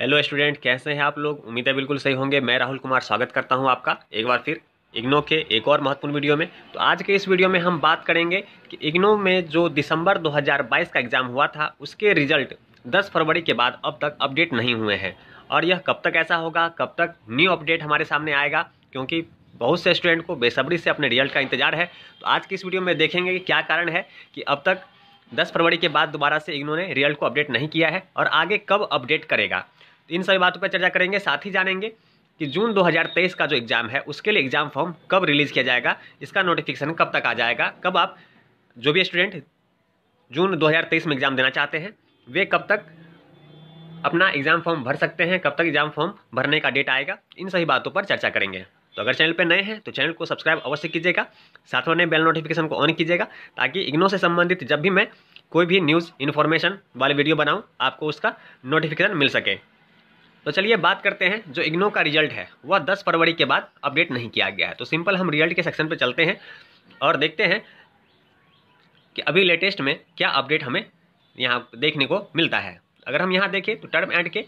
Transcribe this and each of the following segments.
hello student कैसे हैं आप लोग उम्मीद है बिल्कुल सही होंगे मैं राहुल कुमार स्वागत करता हूं आपका एक बार फिर इग्नो के एक और महत्वपूर्ण वीडियो में तो आज के इस वीडियो में हम बात करेंगे कि इग्नो में जो दिसंबर 2022 का एग्ज़ाम हुआ था उसके रिजल्ट 10 फरवरी के बाद अब तक अपडेट नहीं हुए हैं और यह कब तक ऐसा होगा कब तक न्यू अपडेट हमारे सामने आएगा क्योंकि बहुत से स्टूडेंट को बेसब्री से अपने रिजल्ट का इंतजार है तो आज की इस वीडियो में देखेंगे कि क्या कारण है कि अब तक दस फरवरी के बाद दोबारा से इग्नो ने रिजल्ट को अपडेट नहीं किया है और आगे कब अपडेट करेगा इन सभी बातों पर चर्चा करेंगे साथ ही जानेंगे कि जून 2023 का जो एग्ज़ाम है उसके लिए एग्ज़ाम फॉर्म कब रिलीज़ किया जाएगा इसका नोटिफिकेशन कब तक आ जाएगा कब आप जो भी स्टूडेंट जून 2023 में एग्ज़ाम देना चाहते हैं वे कब तक अपना एग्ज़ाम फॉर्म भर सकते हैं कब तक एग्ज़ाम फॉर्म भरने का डेट आएगा इन सभी बातों पर चर्चा करेंगे तो अगर चैनल पर नए हैं तो चैनल को सब्सक्राइब अवश्य कीजिएगा साथ में बेल नोटिफिकेशन को ऑन कीजिएगा ताकि इग्नो से संबंधित जब भी मैं कोई भी न्यूज़ इन्फॉर्मेशन वाले वीडियो बनाऊँ आपको उसका नोटिफिकेशन मिल सके तो चलिए बात करते हैं जो इग्नो का रिजल्ट है वह दस फरवरी के बाद अपडेट नहीं किया गया है तो सिंपल हम रिजल्ट के सेक्शन पर चलते हैं और देखते हैं कि अभी लेटेस्ट में क्या अपडेट हमें यहाँ देखने को मिलता है अगर हम यहाँ देखें तो टर्म एंड के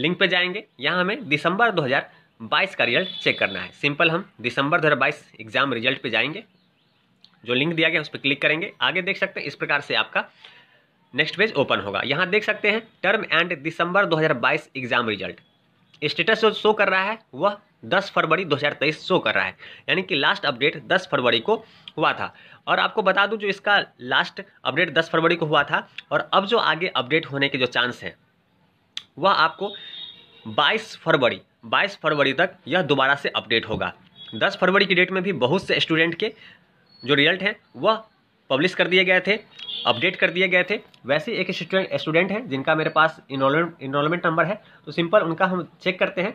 लिंक पर जाएंगे यहाँ हमें दिसंबर 2022 का रिजल्ट चेक करना है सिंपल हम दिसंबर 2022 एग्ज़ाम रिजल्ट पे जाएंगे जो लिंक दिया गया उस पर क्लिक करेंगे आगे देख सकते हैं इस प्रकार से आपका नेक्स्ट पेज ओपन होगा यहाँ देख सकते हैं term end December 2022 exam result status जो शो कर रहा है वह 10 फरवरी 2023 शो कर रहा है यानी कि लास्ट अपडेट 10 फरवरी को हुआ था और आपको बता दूं जो इसका लास्ट अपडेट 10 फरवरी को हुआ था और अब जो आगे अपडेट होने के जो चांस हैं वह आपको 22 फरवरी 22 फरवरी तक यह दोबारा से अपडेट होगा 10 फरवरी की डेट में भी बहुत से स्टूडेंट के जो रिजल्ट हैं वह पब्लिश कर दिए गए थे अपडेट कर दिए गए थे वैसे एक स्टूडेंट स्टूडेंट जिनका मेरे पास इनमेंट नंबर है तो सिंपल उनका हम चेक करते हैं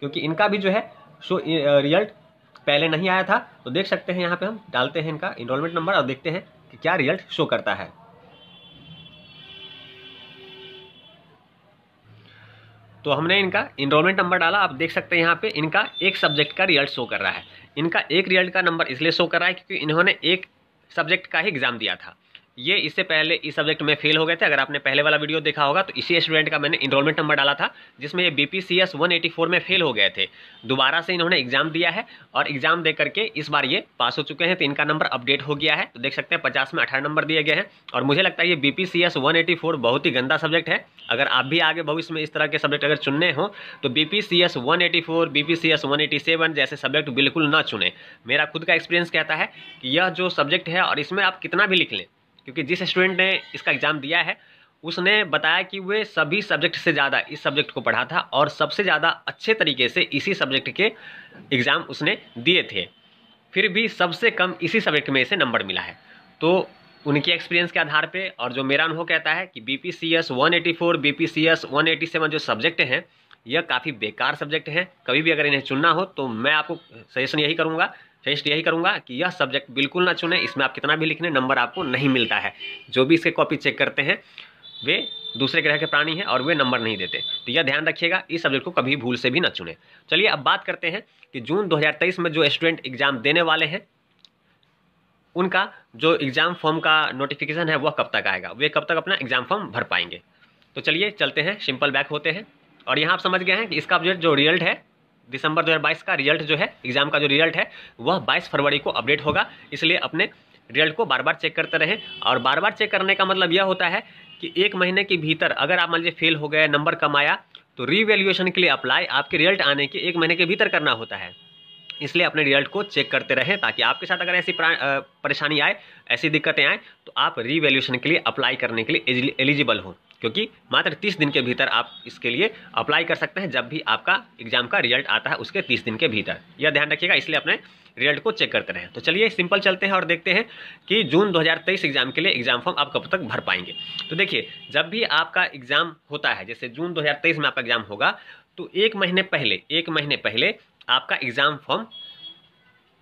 क्योंकि इनका भी जो है शो रिजल्ट पहले नहीं आया था तो देख सकते हैं यहाँ पे हम डालते हैं इनका इनरोलमेंट नंबर और देखते हैं कि क्या रिजल्ट शो करता है तो हमने इनका इनरोलमेंट नंबर डाला आप देख सकते हैं यहाँ पे इनका एक सब्जेक्ट का रिजल्ट शो कर रहा है इनका एक रिजल्ट का नंबर इसलिए शो कर रहा है क्योंकि इन्होंने एक सब्जेक्ट का ही एग्ज़ाम दिया था ये इससे पहले इस सब्जेक्ट में फेल हो गए थे अगर आपने पहले वाला वीडियो देखा होगा तो इसी स्टूडेंट का मैंने इनरोलमेंट नंबर डाला था जिसमें ये B P C S one eighty four में फेल हो गए थे दोबारा से इन्होंने एग्जाम दिया है और एग्जाम दे करके इस बार ये पास हो चुके हैं तो इनका नंबर अपडेट हो गया है तो देख सकते हैं पचास में अठारह नंबर दिए गए हैं और मुझे लगता है ये B P C S one eighty four बहुत ही गंदा सब्जेक्ट है अगर आप भी आगे भविष्य में इस तरह के सब्जेक्ट अगर चुनने हो तो B P C S one eighty four B P C S one eighty seven जैसे सब्जेक्ट बिल्कुल ना चुने मेरा खुद का एक्सपीरियंस कहता है कि यह जो सब्जेक्ट है और इसमें आप कितना भी लिख लें क्योंकि जिस स्टूडेंट ने इसका एग्ज़ाम दिया है उसने बताया कि वे सभी सब्जेक्ट से ज़्यादा इस सब्जेक्ट को पढ़ा था और सबसे ज़्यादा अच्छे तरीके से इसी सब्जेक्ट के एग्ज़ाम उसने दिए थे फिर भी सबसे कम इसी सब्जेक्ट में इसे नंबर मिला है तो उनके एक्सपीरियंस के आधार पे और जो मेरा अनुभव कहता है कि B P C S one eighty four B P C S one eighty seven जो सब्जेक्ट हैं यह काफ़ी बेकार सब्जेक्ट है कभी भी अगर इन्हें चुनना हो तो मैं आपको सजेशन यही करूँगा सजेस्ट यही करूँगा कि यह सब्जेक्ट बिल्कुल ना चुने इसमें आप कितना भी लिखने नंबर आपको नहीं मिलता है जो भी इसके कॉपी चेक करते हैं वे दूसरे ग्रह के प्राणी हैं और वे नंबर नहीं देते तो यह ध्यान रखिएगा इस सब्जेक्ट को कभी भूल से भी ना चुने चलिए अब बात करते हैं कि जून 2023 में जो स्टूडेंट एग्ज़ाम देने वाले हैं उनका जो एग्ज़ाम फॉर्म का नोटिफिकेशन है वह कब तक आएगा वे कब तक अपना एग्ज़ाम फॉर्म भर पाएंगे तो चलिए चलते हैं सिंपल बैक होते हैं और यहाँ आप समझ गए हैं कि इसका जो जो रिजल्ट है दिसंबर 2022 का रिजल्ट जो है एग्जाम का जो रिजल्ट है वह 22 फरवरी को अपडेट होगा इसलिए अपने रिजल्ट को बार बार चेक करते रहें और बार बार चेक करने का मतलब यह होता है कि एक महीने के भीतर अगर आप मान लीजिए फेल हो गए नंबर कम आया तो रीवैल्यूएशन के लिए अप्लाई आपके रिजल्ट आने के एक महीने के भीतर करना होता है इसलिए अपने रिजल्ट को चेक करते रहें ताकि आपके साथ अगर ऐसी परेशानी आए ऐसी दिक्कतें आए तो आप रीवेल्यूएशन के लिए अप्लाई करने के लिए एलिजिबल हों क्योंकि मात्र तीस दिन के भीतर आप इसके लिए अप्लाई कर सकते हैं जब भी आपका एग्जाम का रिजल्ट आता है उसके तीस दिन के भीतर यह ध्यान रखिएगा इसलिए अपने रिजल्ट को चेक करते रहें तो चलिए सिंपल चलते हैं और देखते हैं कि जून 2023 एग्जाम के लिए एग्जाम फॉर्म आप कब तक भर पाएंगे तो देखिए जब भी आपका एग्जाम होता है जैसे जून 2023 में आपका एग्जाम होगा तो एक महीने पहले एक महीने पहले आपका एग्जाम फॉर्म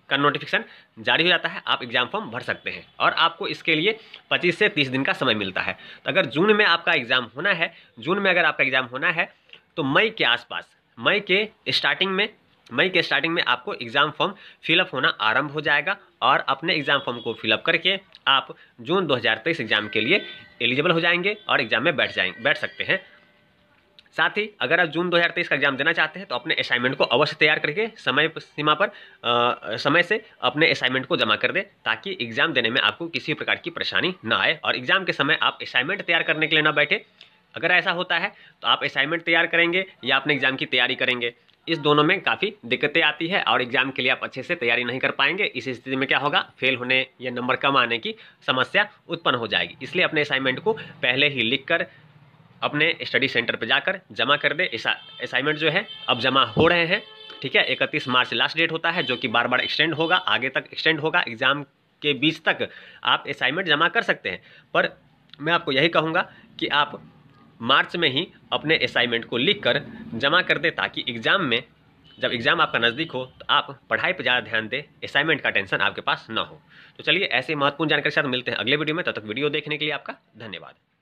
का नोटिफिकेशन जारी हो जाता है आप एग्ज़ाम फॉर्म भर सकते हैं और आपको इसके लिए 25 से 30 दिन का समय मिलता है तो अगर जून में आपका एग्ज़ाम होना है जून में अगर आपका एग्ज़ाम होना है तो मई के आसपास मई के स्टार्टिंग में मई के स्टार्टिंग में आपको एग्ज़ाम फॉर्म फिलअप होना आरंभ हो जाएगा और अपने एग्ज़ाम फॉर्म को फिलअप करके आप जून दो एग्ज़ाम के लिए एलिजिबल हो जाएंगे और एग्ज़ाम में बैठ जाएंगे बैठ सकते हैं साथ ही अगर आप जून 2023 का एग्जाम देना चाहते हैं तो अपने असाइनमेंट को अवश्य तैयार करके समय सीमा पर आ, समय से अपने असाइनमेंट को जमा कर दें ताकि एग्जाम देने में आपको किसी प्रकार की परेशानी ना आए और एग्जाम के समय आप असाइनमेंट तैयार करने के लिए ना बैठे अगर ऐसा होता है तो आप असाइनमेंट तैयार करेंगे या अपने एग्जाम की तैयारी करेंगे इस दोनों में काफ़ी दिक्कतें आती है और एग्जाम के लिए आप अच्छे से तैयारी नहीं कर पाएंगे इस स्थिति में क्या होगा फेल होने या नंबर कम आने की समस्या उत्पन्न हो जाएगी इसलिए अपने असाइनमेंट को पहले ही लिख कर अपने स्टडी सेंटर पर जाकर जमा कर दे असाइनमेंट जो है अब जमा हो रहे हैं ठीक है इकतीस मार्च लास्ट डेट होता है जो कि बार बार एक्सटेंड होगा आगे तक एक्सटेंड होगा एग्ज़ाम के बीच तक आप असाइनमेंट जमा कर सकते हैं पर मैं आपको यही कहूँगा कि आप मार्च में ही अपने असाइनमेंट को लिख कर जमा कर दें ताकि एग्ज़ाम में जब एग्ज़ाम आपका नज़दीक हो तो आप पढ़ाई पर ज़्यादा ध्यान दें असाइनमेंट का टेंशन आपके पास ना हो तो चलिए ऐसे महत्वपूर्ण जानकारी के साथ मिलते हैं अगले वीडियो में तब तो तक वीडियो देखने के लिए आपका धन्यवाद